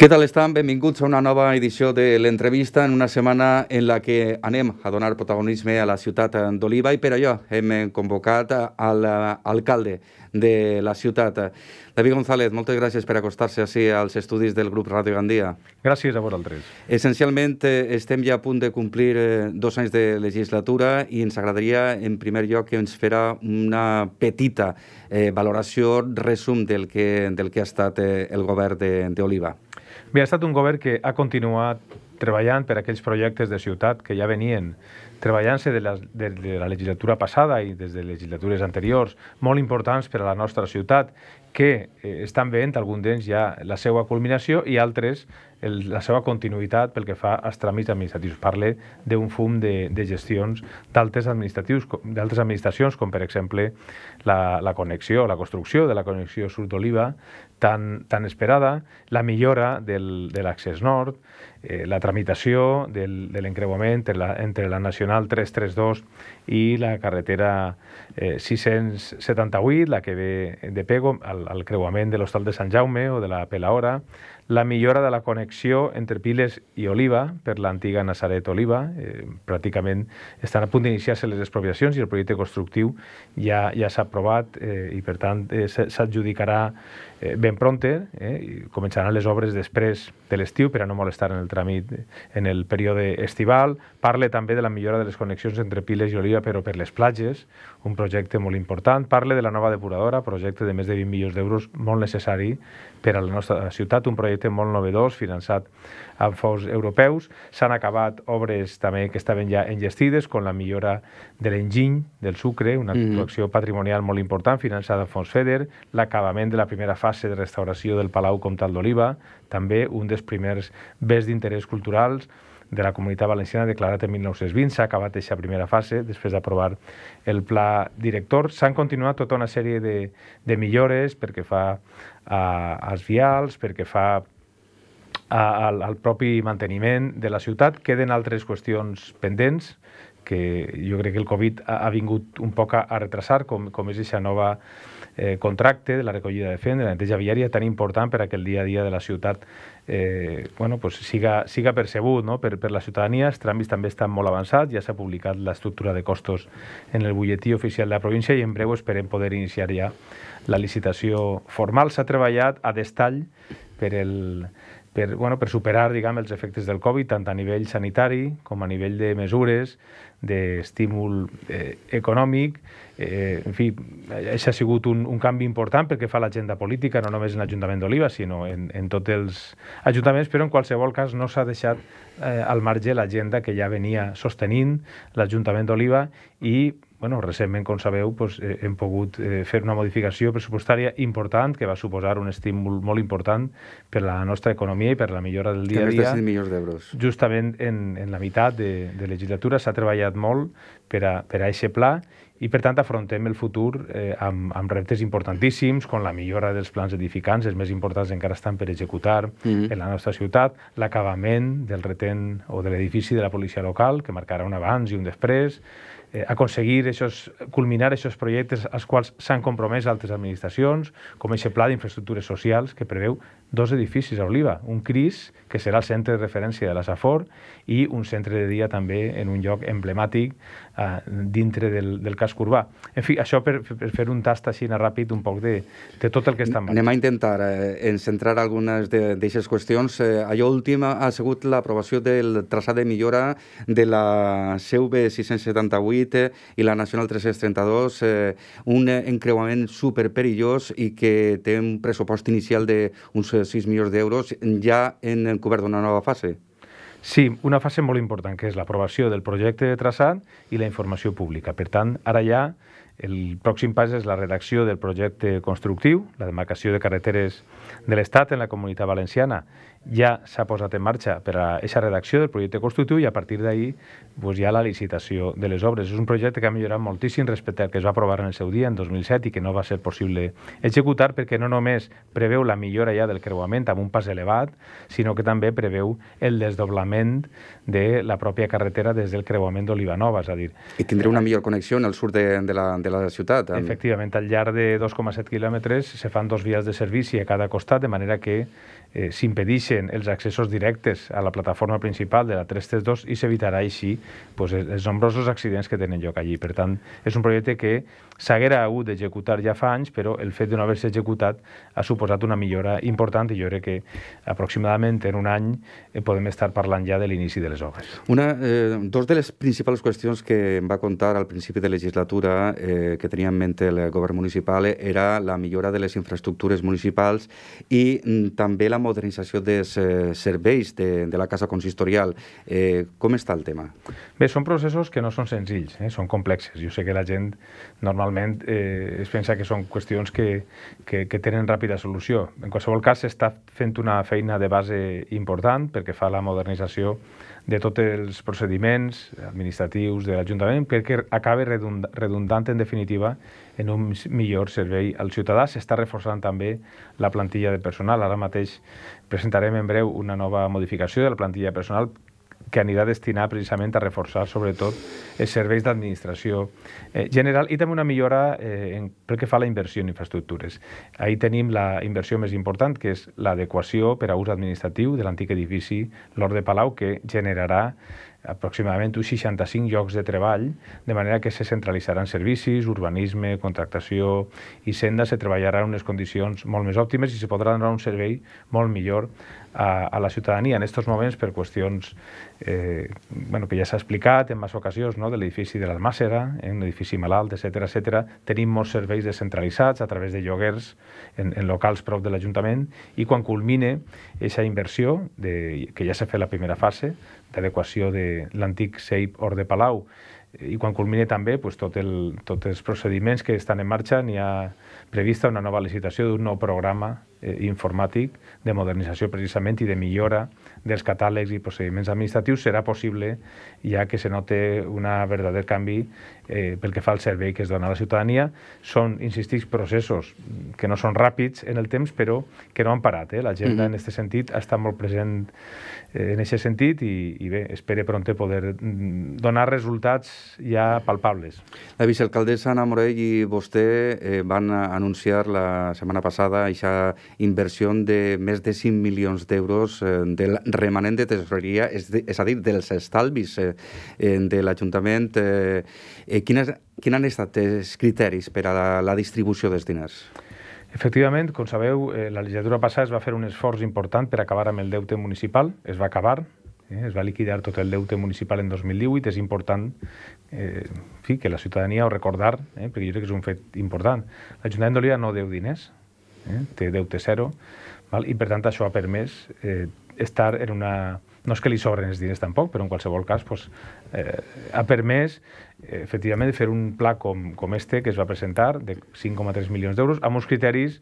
Què tal estan? Benvinguts a una nova edició de l'entrevista en una setmana en la que anem a donar protagonisme a la ciutat d'Oliva i per allò hem convocat l'alcalde de la ciutat. David González, moltes gràcies per acostar-se així als estudis del grup Ràdio Gandia. Gràcies a vosaltres. Essencialment eh, estem ja a punt de complir eh, dos anys de legislatura i ens agradaria en primer lloc que ens fera una petita eh, valoració, resum del que, del que ha estat eh, el govern d'Oliva. Bé, ha estat un govern que ha continuat treballant per aquells projectes de ciutat que ja venien treballant-se de, la, de, de la legislatura passada i des de legislatures anteriors, molt importants per a la nostra ciutat, que eh, estan veient, algun d'ells ja la seva culminació i altres el, la seva continuïtat pel que fa als tràmits administratius. Parle d'un fum de, de gestions d'altres administracions, com per exemple la, la connexió, la construcció de la connexió sud d'Oliva, tan, tan esperada, la millora del, de l'accés nord, eh, la tramitació del, de l'encreuament entre, la, entre la Nacional 332 i la carretera eh, 678, la que ve de Pego, al el, el creuament de l'Hostal de Sant Jaume o de la Pelaora, la millora de la connexió entre Piles i Oliva per l'antiga Nazaret Oliva. Eh, pràcticament estan a punt d'iniciar-se les expropiacions i el projecte constructiu ja, ja s'ha aprovat eh, i, per tant, eh, s'adjudicarà eh, ben pronte eh, i començaran les obres després de l'estiu per a no molestar en el tràmit eh, en el període estival. Parle també de la millora de les connexions entre Piles i Oliva, però per les platges, un projecte molt important. Parle de la nova depuradora, projecte de més de 20 milions d'euros, molt necessari per a la nostra ciutat, un projecte molt novedós, finançat amb fons europeus. S'han acabat obres també que estaven ja engestides, com la millora de l'enginy del sucre, una mm. actuació patrimonial molt important, finançada amb fons FEDER, l'acabament de la primera fase de restauració del Palau Comtal d'Oliva, també un dels primers bens d'interès culturals, de la Comunitat Valenciana declarat en 1920. S'ha acabat aquesta primera fase després d'aprovar el pla director. S'han continuat tota una sèrie de, de millores perquè fa a, als vials, perquè fa al, al propi manteniment de la ciutat. Queden altres qüestions pendents que jo crec que el Covid ha, ha vingut un poc a, a retrasar, com, com és aquesta nova eh, contracte de la recollida de fent, de la neteja viària tan important per a que el dia a dia de la ciutat eh, bueno, pues siga, siga percebut no? per, per la ciutadania. Els tràmits també estan molt avançats, ja s'ha publicat l'estructura de costos en el butlletí oficial de la província i en breu esperem poder iniciar ja la licitació formal. S'ha treballat a destall per el, per, bueno, per superar diguem, els efectes del Covid, tant a nivell sanitari com a nivell de mesures, d'estímul eh, econòmic. Eh, en fi, això ha sigut un, un canvi important perquè fa l'agenda política, no només en l'Ajuntament d'Oliva, sinó en, en tots els ajuntaments, però en qualsevol cas no s'ha deixat eh, al marge l'agenda que ja venia sostenint l'Ajuntament d'Oliva i bueno, recentment, com sabeu, doncs, hem pogut eh, fer una modificació pressupostària important que va suposar un estímul molt important per a la nostra economia i per a la millora del dia a dia. Que més de 100 milions d'euros. Justament en, en la meitat de, de legislatura s'ha treballat molt per a, per a aquest pla i, per tant, afrontem el futur eh, amb, amb reptes importantíssims, com la millora dels plans edificants, els més importants encara estan per executar mm -hmm. en la nostra ciutat, l'acabament del retent o de l'edifici de la policia local, que marcarà un abans i un després, eh, aconseguir aixos, culminar aquests projectes als quals s'han compromès altres administracions, com aquest pla d'infraestructures socials que preveu dos edificis a Oliva, un CRIS, que serà el centre de referència de la Safor, i un centre de dia també en un lloc emblemàtic eh, dintre del, del casc urbà. En fi, això per, per fer un tast així ràpid un poc de, de tot el que està en marxa. Anem a intentar eh, centrar algunes d'aquestes qüestions. Eh, allò últim ha sigut l'aprovació del traçat de millora de la CV 678 eh, i la Nacional 332, eh, un encreuament superperillós i que té un pressupost inicial d'uns 6 milions d'euros ja en cobert d'una nova fase. Sí, una fase molt important, que és l'aprovació del projecte de traçat i la informació pública. Per tant, ara ja el pròxim pas és la redacció del projecte constructiu, la demarcació de carreteres de l'Estat en la comunitat valenciana ja s'ha posat en marxa per a aquesta redacció del projecte constructiu i a partir d'ahir pues, hi ha la licitació de les obres. És un projecte que ha millorat moltíssim respecte al que es va aprovar en el seu dia, en 2007, i que no va ser possible executar perquè no només preveu la millora ja del creuament amb un pas elevat, sinó que també preveu el desdoblament de la pròpia carretera des del creuament d'Olivanova, és a dir... I tindrà una eh, millor connexió en el sud de, de la, de de la ciutat. Amb... Efectivament, al llarg de 2,7 quilòmetres se fan dos vies de servici a cada costat, de manera que eh, s'impedeixen els accessos directes a la plataforma principal de la 332 i s'evitarà així pues, els nombrosos accidents que tenen lloc allí. Per tant, és un projecte que s'haguera hagut d'executar ja fa anys, però el fet de no haver-se executat ha suposat una millora important i jo crec que aproximadament en un any eh, podem estar parlant ja de l'inici de les obres. Una, eh, dos de les principals qüestions que em va contar al principi de legislatura eh, que tenia en mente el govern municipal era la millora de les infraestructures municipals i mm, també la modernització dels eh, serveis de, de la casa consistorial. Eh, com està el tema? Bé, són processos que no són senzills, eh? són complexes. Jo sé que la gent normalment eh, es pensa que són qüestions que, que, que tenen ràpida solució. En qualsevol cas, s'està fent una feina de base important perquè fa la modernització de tots els procediments administratius de l'Ajuntament perquè acabi redundant en definitiva en un millor servei al ciutadà. S'està reforçant també la plantilla de personal. Ara mateix presentarem en breu una nova modificació de la plantilla de personal que anirà destinat precisament a reforçar sobretot els serveis d'administració eh, general i també una millora eh, en, pel que fa a la inversió en infraestructures. Ahir tenim la inversió més important, que és l'adequació per a ús administratiu de l'antic edifici Lord de Palau, que generarà aproximadament uns 65 llocs de treball, de manera que se centralitzaran servicis, urbanisme, contractació i senda, se treballarà en unes condicions molt més òptimes i se podrà donar un servei molt millor a, a la ciutadania en aquests moments per qüestions eh, bueno, que ja s'ha explicat en massa ocasions, no? de l'edifici de l'Almàcera, eh, un edifici malalt, etc etc. Tenim molts serveis descentralitzats a través de lloguers en, en locals prop de l'Ajuntament i quan culmine aquesta inversió, de, que ja s'ha fet la primera fase, d'adequació de l'antic SEIP Or de Palau, i quan culmine també pues, tot el, tots els procediments que estan en marxa, n'hi ha prevista una nova licitació d'un nou programa eh, informàtic de modernització precisament i de millora dels catàlegs i procediments administratius serà possible ja que se note un verdader canvi eh, pel que fa al servei que es dona a la ciutadania. Són, insistir, processos que no són ràpids en el temps, però que no han parat. Eh? L'agenda, mm -hmm. en aquest sentit, ha estat molt present eh, en aquest sentit i, i bé, espere pront poder mm, donar resultats ja palpables. La vicealcaldessa Ana Morell i vostè eh, van anunciar la setmana passada aquesta inversió de més de 5 milions d'euros eh, del remanent de tesoreria, és, de, és a dir, dels estalvis eh, eh de l'Ajuntament. Eh, eh, quines, quins han estat els criteris per a la, la distribució dels diners? Efectivament, com sabeu, eh, la legislatura passada es va fer un esforç important per acabar amb el deute municipal. Es va acabar, eh, es va liquidar tot el deute municipal en 2018, és important eh, fi, que la ciutadania ho recordar, eh, perquè jo crec que és un fet important. L'Ajuntament d'Olida no deu diners, eh? té deute zero, val? i per tant això ha permès eh, estar en una... No és que li sobren els diners tampoc, però en qualsevol cas pues, eh, ha permès, eh, efectivament, fer un pla com, com este que es va presentar, de 5,3 milions d'euros, amb uns criteris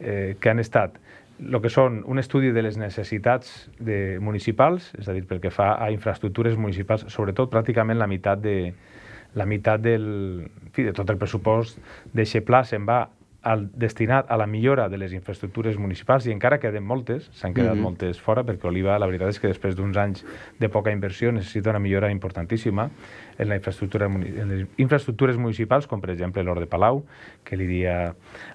eh, que han estat el que són un estudi de les necessitats de municipals, és a dir, pel que fa a infraestructures municipals, sobretot pràcticament la meitat de, la meitat del, en fi, de tot el pressupost d'aquest pla se'n va al, destinat a la millora de les infraestructures municipals i encara queden moltes, s'han quedat mm -hmm. moltes fora perquè Oliva, la veritat és que després d'uns anys de poca inversió necessita una millora importantíssima en, la infraestructura, en les infraestructures municipals, com per exemple l'Hort de Palau, que li dia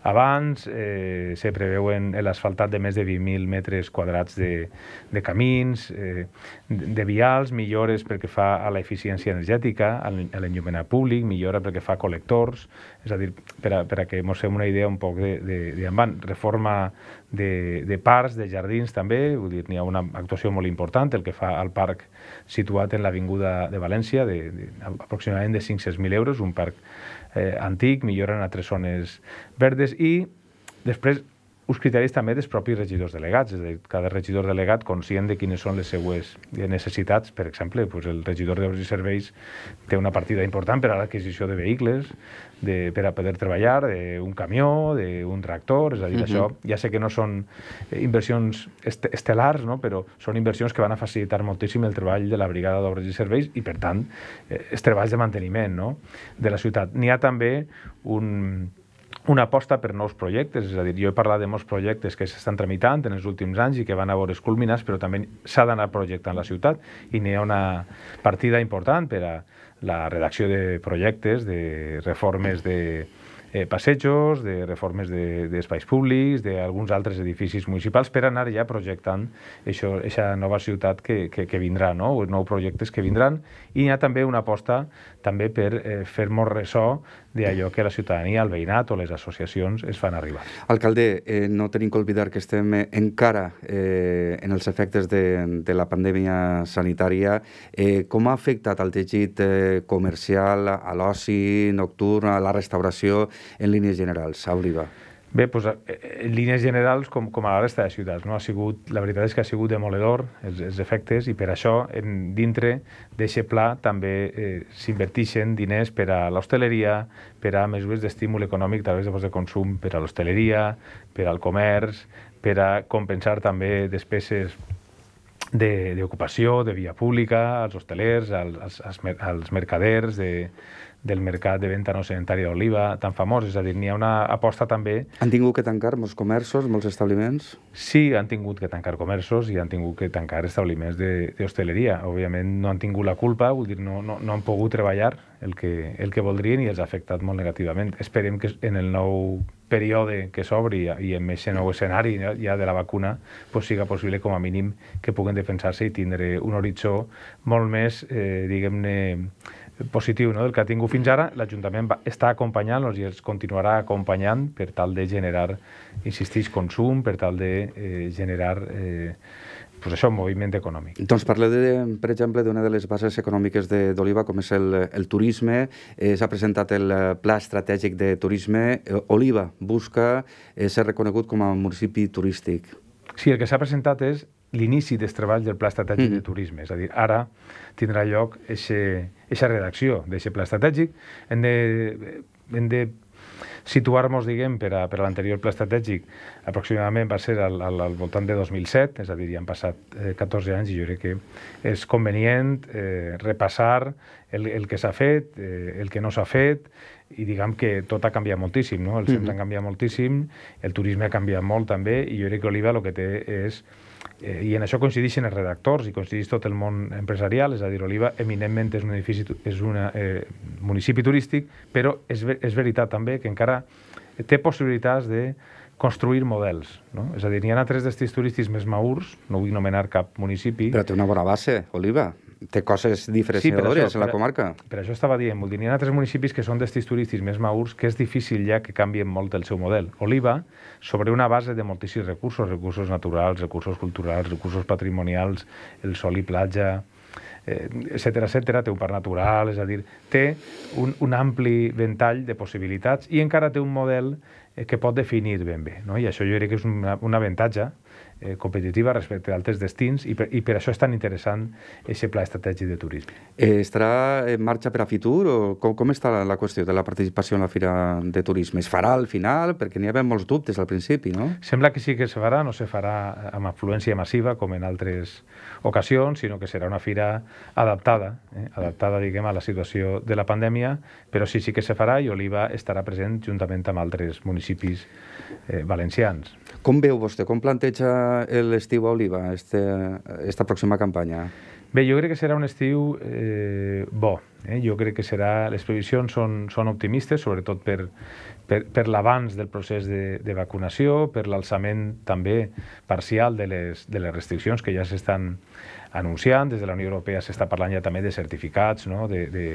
abans, eh, se preveuen l'asfaltat de més de 20.000 metres quadrats de, de camins, eh, de vials, millores perquè fa a l'eficiència energètica, a l'enllumenat públic, millora perquè fa col·lectors, és a dir, per a, per a que ens fem una idea un poc de, de, de, de reforma de, de parcs, de jardins també, vull dir, n'hi ha una actuació molt important, el que fa al parc situat en l'Avinguda de València, de, de, aproximadament de 500.000 euros, un parc eh, antic, milloren a tres zones verdes i després uns criteris també dels propis regidors delegats, és a dir, cada regidor delegat conscient de quines són les seues necessitats, per exemple, doncs el regidor d'obres i serveis té una partida important per a l'adquisició de vehicles, de, per a poder treballar, un camió, d'un tractor, és a dir, uh -huh. això ja sé que no són eh, inversions est estel·lars, no? però són inversions que van a facilitar moltíssim el treball de la brigada d'obres i serveis i, per tant, eh, els treballs de manteniment no? de la ciutat. N'hi ha també un, una aposta per nous projectes, és a dir, jo he parlat de molts projectes que s'estan tramitant en els últims anys i que van a veure culminats, però també s'ha d'anar projectant la ciutat i n'hi ha una partida important per a la redacció de projectes, de reformes de eh, passejos, de reformes d'espais de, públics, d'alguns altres edificis municipals, per anar ja projectant aquesta nova ciutat que, que, que vindrà, no? nous projectes que vindran, i hi ha també una aposta també per eh, fer-nos ressò d'allò que la ciutadania, el veïnat o les associacions es fan arribar. Alcalde, eh, no tenim que oblidar que estem eh, encara eh, en els efectes de, de la pandèmia sanitària. Eh, com ha afectat el teixit eh, comercial, a l'oci nocturn, a la restauració, en línies generals? Sauliva. Bé, doncs, eh, eh, en línies generals, com, com a la resta de ciutats, no? ha sigut, la veritat és que ha sigut demoledor els, els efectes i per això en, dintre d'aquest pla també eh, s'inverteixen diners per a l'hostaleria, per a mesures d'estímul econòmic, tal vegades de consum per a l'hostaleria, per al comerç, per a compensar també despeses d'ocupació, de, de via pública, als hostalers, als, als, als mercaders, de, del mercat de venda no sedentària d'oliva tan famós, és a dir, n'hi ha una aposta també... Han tingut que tancar molts comerços, molts establiments? Sí, han tingut que tancar comerços i han tingut que tancar establiments d'hostaleria. Òbviament no han tingut la culpa, vull dir, no, no, no han pogut treballar el que, el que voldrien i els ha afectat molt negativament. Esperem que en el nou període que s'obri i en més nou escenari ja de la vacuna pues, siga possible com a mínim que puguen defensar-se i tindre un horitzó molt més, eh, diguem-ne, positiu no? del que ha tingut fins ara, l'Ajuntament està acompanyant-los i els continuarà acompanyant per tal de generar, insistir, consum, per tal de eh, generar eh, pues això, moviment econòmic. Doncs parleu, de, per exemple, d'una de les bases econòmiques d'Oliva, com és el, el turisme. Eh, S'ha presentat el eh, Pla Estratègic de Turisme. Eh, Oliva busca eh, ser reconegut com a municipi turístic. Sí, el que s'ha presentat és l'inici dels treballs del Pla Estratègic mm. de Turisme. És a dir, ara tindrà lloc aquest aquesta redacció d'aquest pla estratègic. Hem de, hem de situar-nos, diguem, per a, per a l'anterior pla estratègic, aproximadament va ser al, al, al voltant de 2007, és a dir, ja han passat eh, 14 anys i jo crec que és convenient eh, repassar el, el que s'ha fet, eh, el que no s'ha fet, i diguem que tot ha canviat moltíssim, no? Els temps mm -hmm. han canviat moltíssim, el turisme ha canviat molt també, i jo crec que Oliva el que té és eh, i en això coincideixen els redactors i coincideix tot el món empresarial, és a dir, Oliva eminentment és un edifici, és un eh, municipi turístic, però és, és veritat també que encara té possibilitats de construir models. No? És a dir, n'hi ha altres destins turístics més maurs, no vull nomenar cap municipi... Però té una bona base, Oliva té coses diferenciadores sí, això, a la comarca. Per, per això estava dient, Moldini hi ha altres municipis que són destins turístics més maurs que és difícil ja que canvien molt el seu model. Oliva, sobre una base de moltíssims recursos, recursos naturals, recursos culturals, recursos patrimonials, el sol i platja, etc eh, etc té un parc natural, és a dir, té un, un ampli ventall de possibilitats i encara té un model eh, que pot definir ben bé. No? I això jo crec que és una, un avantatge eh, competitiva respecte a altres destins i per, i per això és tan interessant aquest pla estratègic de turisme. Eh, estarà en marxa per a Fitur o com, com està la, la qüestió de la participació en la Fira de Turisme? Es farà al final? Perquè n'hi havia molts dubtes al principi, no? Sembla que sí que es farà, no se farà amb afluència massiva com en altres ocasions, sinó que serà una fira adaptada, eh? adaptada, diguem, a la situació de la pandèmia, però sí, sí que se farà i Oliva estarà present juntament amb altres municipis eh, valencians. Com veu vostè, com planteja l'estiu a Oliva este, esta pròxima campanya? Bé, jo crec que serà un estiu eh, bo. Eh? Jo crec que serà... Les previsions són, són optimistes, sobretot per, per, per l'avanç del procés de, de vacunació, per l'alçament també parcial de les, de les restriccions que ja s'estan anunciant. Des de la Unió Europea s'està parlant ja també de certificats no? de, de,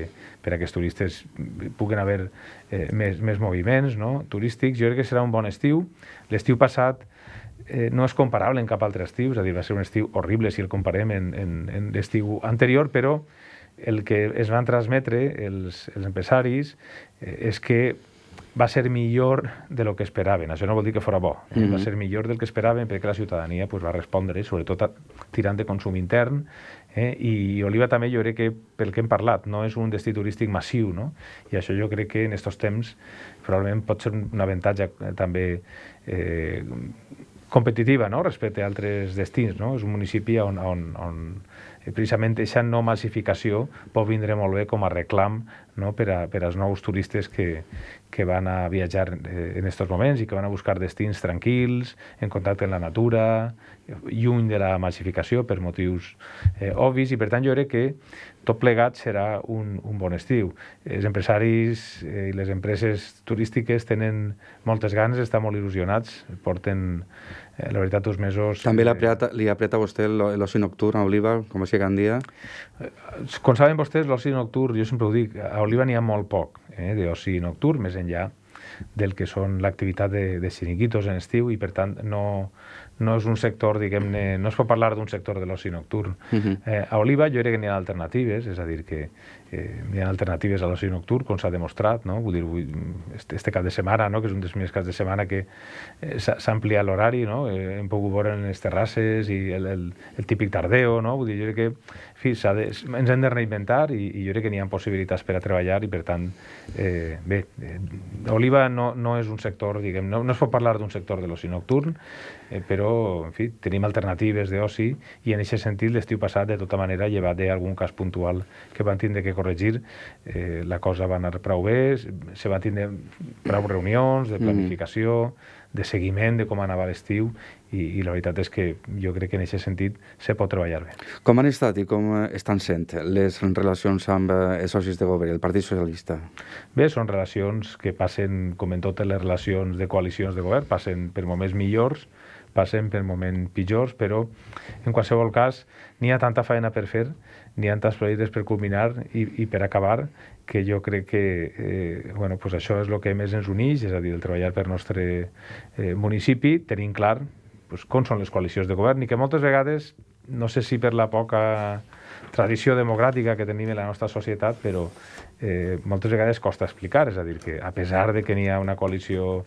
per a que els turistes puguen haver eh, més, més moviments no? turístics. Jo crec que serà un bon estiu. L'estiu passat eh, no és comparable en cap altre estiu, és a dir, va ser un estiu horrible si el comparem en, en, en l'estiu anterior, però el que es van transmetre els, els empresaris eh, és que va ser millor de lo que esperaven. Això no vol dir que fora bo. Eh? Mm -hmm. Va ser millor del que esperaven perquè la ciutadania pues, va respondre, sobretot a, tirant de consum intern. Eh? I Oliva també jo crec que, pel que hem parlat, no és un destí turístic massiu. No? I això jo crec que en aquests temps probablement pot ser un avantatge eh, també eh, competitiva no? respecte a altres destins. No? És un municipi on, on, on eh, precisament aquesta no massificació pot vindre molt bé com a reclam no? per, a, per als nous turistes que, que van a viatjar eh, en aquests moments i que van a buscar destins tranquils, en contacte amb la natura, lluny de la massificació per motius eh, obvis i per tant jo crec que tot plegat serà un, un bon estiu. Els empresaris eh, i les empreses turístiques tenen moltes ganes, estan molt il·lusionats, porten eh, la veritat dos mesos... També li apreta, li apreta a vostè l'oci nocturn a Oliva, com és que cada dia? Com saben vostès, l'oci nocturn, jo sempre ho dic, a oliva n'hi ha molt poc, eh, d'oci nocturn, més enllà del que són l'activitat de, de xiniquitos en estiu i, per tant, no, no és un sector, diguem-ne, no es pot parlar d'un sector de l'oci nocturn. Uh mhm. -huh. eh, a Oliva jo crec que n'hi ha alternatives, és a dir, que eh, hi ha alternatives a l'oci nocturn, com s'ha demostrat, no? Vull dir, este, este cap de setmana, no? que és un dels meus caps de setmana que eh, s'ha ampliat l'horari, no? Eh, hem pogut veure en les terrasses i el, el, el típic tardeo, no? Vull dir, jo crec que, en fi, de, ens hem de reinventar i, i jo crec que n'hi ha possibilitats per a treballar i, per tant, eh, bé, eh, Oliva no, no és un sector, diguem, no, no es pot parlar d'un sector de l'oci nocturn, eh, però, en fi, tenim alternatives d'oci i en aquest sentit l'estiu passat, de tota manera, llevat d'algun cas puntual que van tindre que corregir, eh, la cosa va anar prou bé, se van tindre prou reunions de mm. planificació, mm. de seguiment de com anava l'estiu, i, i la veritat és que jo crec que en aquest sentit se pot treballar bé. Com han estat i com eh, estan sent les relacions amb eh, els socis de govern, el Partit Socialista? Bé, són relacions que passen, com en totes les relacions de coalicions de govern, passen per moments millors, passen per moments pitjors, però en qualsevol cas n'hi ha tanta feina per fer n'hi ha tants projectes per culminar i, i per acabar que jo crec que eh, bueno, pues això és el que més ens uneix, és a dir, el treballar per nostre eh, municipi, tenint clar pues, com són les coalicions de govern i que moltes vegades, no sé si per la poca tradició democràtica que tenim en la nostra societat, però eh, moltes vegades costa explicar, és a dir, que a pesar de que n'hi ha una coalició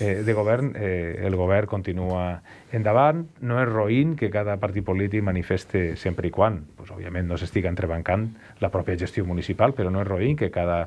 eh, de govern, eh, el govern continua endavant. No és roïn que cada partit polític manifeste sempre i quan, pues, òbviament no s'estiga entrebancant la pròpia gestió municipal, però no és roïn que cada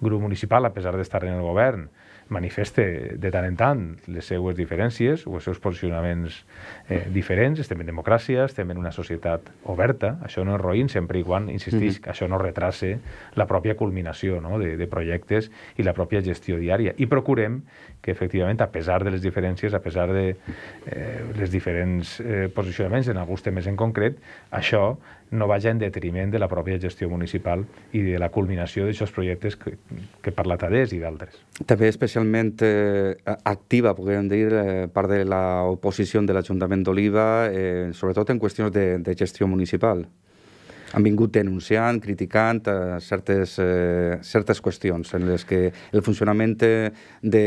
grup municipal, a pesar d'estar en el govern, manifeste de tant en tant les seues diferències o els seus posicionaments eh, diferents. Estem en democràcia, estem en una societat oberta. Això no és roïn sempre i quan, insistís, que això no retrace la pròpia culminació no? de, de projectes i la pròpia gestió diària. I procurem que efectivament, a pesar de les diferències, a pesar de eh, les diferents eh, posicionaments en alguns temes en concret, això no vagi en detriment de la pròpia gestió municipal i de la culminació d'aquests projectes que, que parla Tadés i d'altres. També especialment eh, activa, podríem dir, eh, part de l'oposició de l'Ajuntament d'Oliva, eh, sobretot en qüestions de, de gestió municipal han vingut denunciant, criticant eh, certes, eh, certes qüestions en les que el funcionament eh, de,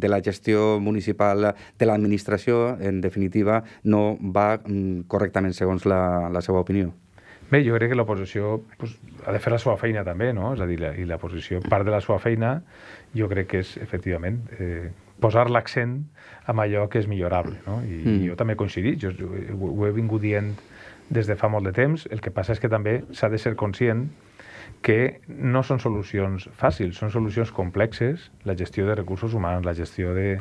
de la gestió municipal de l'administració, en definitiva, no va mm, correctament segons la, la seva opinió. Bé, jo crec que l'oposició pues, ha de fer la seva feina també, no? És a dir, la, i l'oposició, part de la seva feina, jo crec que és, efectivament, eh, posar l'accent en allò que és millorable, no? I mm. jo també he coincidit, jo, ho, ho he vingut dient eh, des de fa molt de temps. El que passa és que també s'ha de ser conscient que no són solucions fàcils, són solucions complexes, la gestió de recursos humans, la gestió de,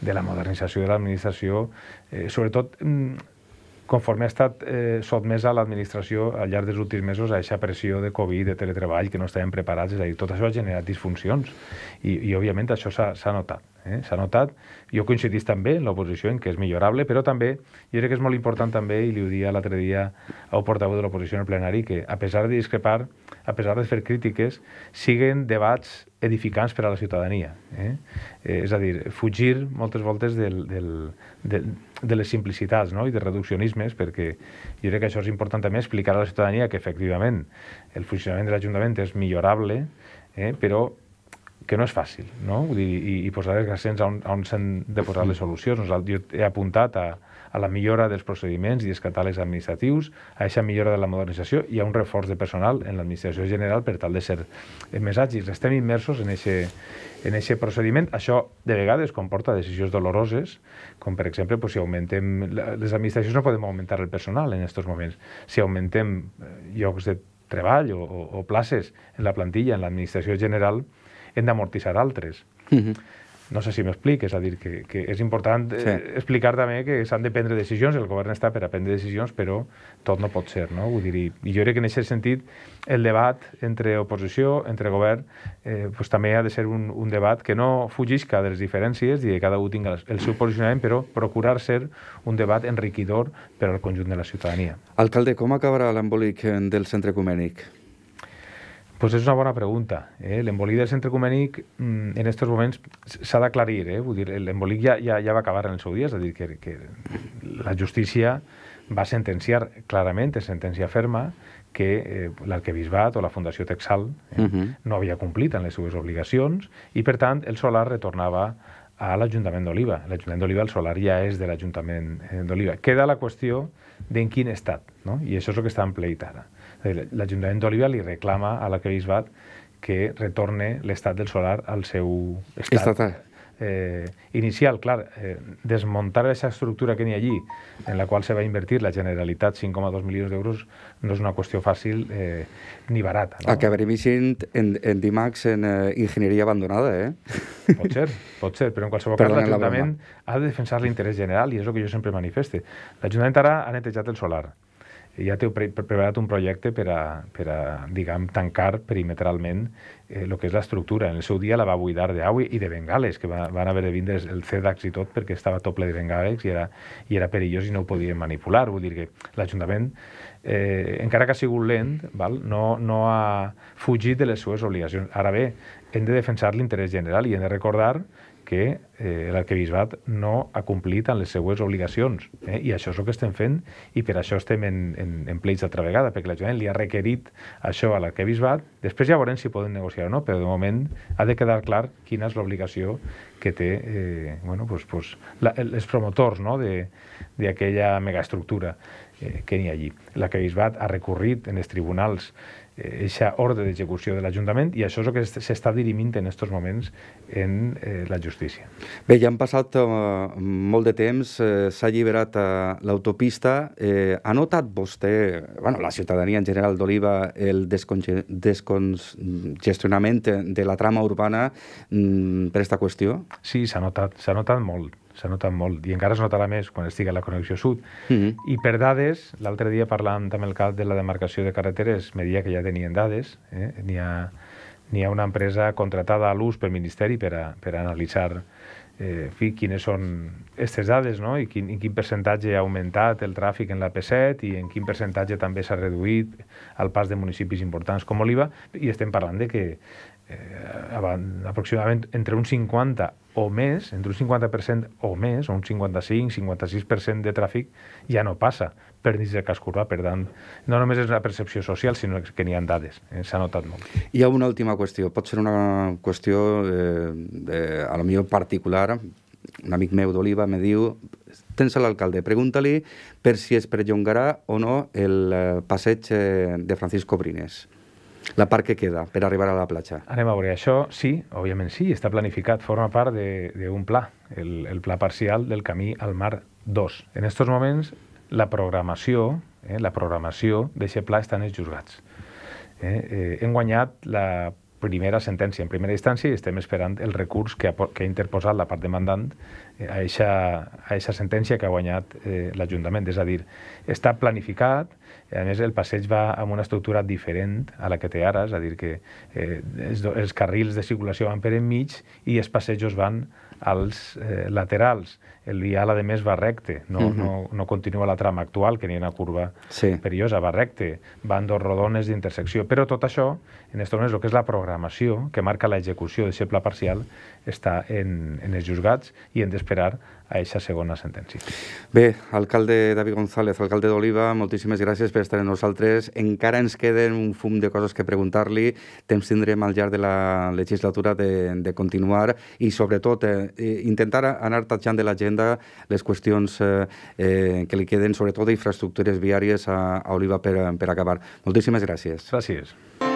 de la modernització de l'administració, eh, sobretot mm, conforme ha estat eh, sotmesa l'administració al llarg dels últims mesos a aquesta pressió de Covid, de teletreball, que no estàvem preparats, és a dir, tot això ha generat disfuncions i, i òbviament això s'ha notat. Eh? S'ha notat, jo coincidís també en l'oposició en que és millorable, però també, jo crec que és molt important també, i li ho dia l'altre dia al portaveu de l'oposició en el plenari, que a pesar de discrepar, a pesar de fer crítiques, siguen debats edificants per a la ciutadania. Eh? Eh, és a dir, fugir moltes voltes del, del, del, de les simplicitats no? i de reduccionismes, perquè jo crec que això és important també explicar a la ciutadania que efectivament el funcionament de l'Ajuntament és millorable, eh? però que no és fàcil, no? Vull dir, i, i posar les gràcies on, on s'han de posar les mm. solucions. Nosaltres, jo he apuntat a, a la millora dels procediments i els catàlegs administratius, a aquesta millora de la modernització i a un reforç de personal en l'administració general per tal de ser eh, més àgils. Estem immersos en aquest en aquest procediment. Això, de vegades, comporta decisions doloroses, com per exemple, pues, si augmentem... Les administracions no podem augmentar el personal en aquests moments. Si augmentem eh, llocs de treball o, o, o places en la plantilla, en l'administració general, hem d'amortitzar altres. Mm -hmm. No sé si m'explic, és a dir, que, que és important eh, sí. explicar també que s'han de prendre decisions, el govern està per a prendre decisions, però tot no pot ser, no? Vull dir, i jo crec que en aquest sentit el debat entre oposició, entre govern, eh, pues, també ha de ser un, un debat que no fugisca de les diferències i que cada un tingui el seu posicionament, però procurar ser un debat enriquidor per al conjunt de la ciutadania. Alcalde, com acabarà l'embolic eh, del centre ecumènic? Pues és una bona pregunta. Eh? L'embolí del centre ecumènic mm, en aquests moments s'ha d'aclarir. Eh? Vull dir, l'embolic ja, ja, ja va acabar en el seu dia, és a dir, que, que la justícia va sentenciar clarament, és sentència ferma, que eh, l'arquebisbat o la Fundació Texal eh, uh -huh. no havia complit amb les seves obligacions i, per tant, el solar retornava a l'Ajuntament d'Oliva. L'Ajuntament d'Oliva, el solar ja és de l'Ajuntament eh, d'Oliva. Queda la qüestió d'en quin estat, no? i això és el que està en pleit ara. L'Ajuntament d'Oliva li reclama a l'arcabisbat que retorne l'estat del solar al seu estat eh, inicial. Clar, eh, desmuntar aquesta estructura que n'hi ha allí, en la qual se va invertir la Generalitat 5,2 milions d'euros, no és una qüestió fàcil eh, ni barata. No? Acabarem sent en, en DIMAX en eh, enginyeria abandonada, eh? Pot ser, pot ser, però en qualsevol cas l'Ajuntament la ha de defensar l'interès general i és el que jo sempre manifeste. L'Ajuntament ara ha netejat el solar, ja teu pre preparat un projecte per a, per a diguem, tancar perimetralment eh, que és l'estructura. En el seu dia la va buidar d'au i de bengales, que va, van haver de vindre el CEDAX i tot perquè estava tople de bengales i era, i era perillós i no ho podien manipular. Vull dir que l'Ajuntament, eh, encara que ha sigut lent, val, no, no ha fugit de les seves obligacions. Ara bé, hem de defensar l'interès general i hem de recordar que eh, l'arquebisbat no ha complit amb les seues obligacions. Eh? I això és el que estem fent i per això estem en, en, en pleits d'altra vegada, perquè l'Ajuntament li ha requerit això a l'arquebisbat. Després ja veurem si poden negociar o no, però de moment ha de quedar clar quina és l'obligació que té eh, bueno, pues, pues, la, els promotors no? d'aquella megaestructura eh, que hi ha allí. L'arquebisbat ha recorrit en els tribunals Eh, eixa ordre d'execució de l'Ajuntament i això és el que s'està dirimint en aquests moments en eh, la justícia. Bé, ja han passat eh, molt de temps, eh, s'ha alliberat eh, l'autopista. Eh, ha notat vostè, bueno, la ciutadania en general d'Oliva, el descongestionament de la trama urbana mm, per aquesta qüestió? Sí, s'ha notat, s'ha notat molt s'ha notat molt, i encara es notarà més quan estigui a la connexió sud. Mm -hmm. I per dades, l'altre dia parlàvem amb el cap de la demarcació de carreteres, me dia que ja tenien dades, eh? n'hi ha, ha una empresa contratada a l'ús pel Ministeri per a, per a analitzar eh, fi, quines són aquestes dades no? I, quin, i quin percentatge ha augmentat el tràfic en la P7 i en quin percentatge també s'ha reduït al pas de municipis importants com Oliva i estem parlant de que eh, aproximadament entre un 50 o més, entre un 50% o més, o un 55-56% de tràfic ja no passa per dins de cas urbà. Per tant, no només és una percepció social, sinó que n'hi ha dades. Eh, S'ha notat molt. Hi ha una última qüestió. Pot ser una qüestió, eh, de, a lo millor particular. Un amic meu d'Oliva me diu tens a l'alcalde, pregunta-li per si es perllongarà o no el eh, passeig eh, de Francisco Brines la part que queda per arribar a la platja. Anem a veure, això sí, òbviament sí, està planificat, forma part d'un pla, el, el pla parcial del camí al mar 2. En aquests moments, la programació, eh, la programació d'aquest pla estan esjuzgats. Eh, eh, hem guanyat la primera sentència en primera instància i estem esperant el recurs que ha, que ha interposat la part demandant eh, a aquesta sentència que ha guanyat eh, l'Ajuntament. És a dir, està planificat, a més el passeig va amb una estructura diferent a la que té ara, és a dir, que eh, els, els carrils de circulació van per enmig i els passejos van als eh, laterals el vial, a més, va recte, no, uh mhm. -huh. no, no continua la trama actual, que n'hi ha una curva sí. perillosa, va recte, van dos rodones d'intersecció, però tot això, en aquest moment, el que és la programació, que marca l'execució de ple parcial, està en, en els juzgats i hem d'esperar a aquesta segona sentència. Bé, alcalde David González, alcalde d'Oliva, moltíssimes gràcies per estar amb nosaltres. Encara ens queden un fum de coses que preguntar-li. Temps tindrem al llarg de la legislatura de, de continuar i, sobretot, eh, eh intentar anar tatxant de gent banda, les qüestions eh, eh, que li queden, sobretot d'infraestructures viàries a, a Oliva per, per acabar. Moltíssimes gràcies. Gràcies.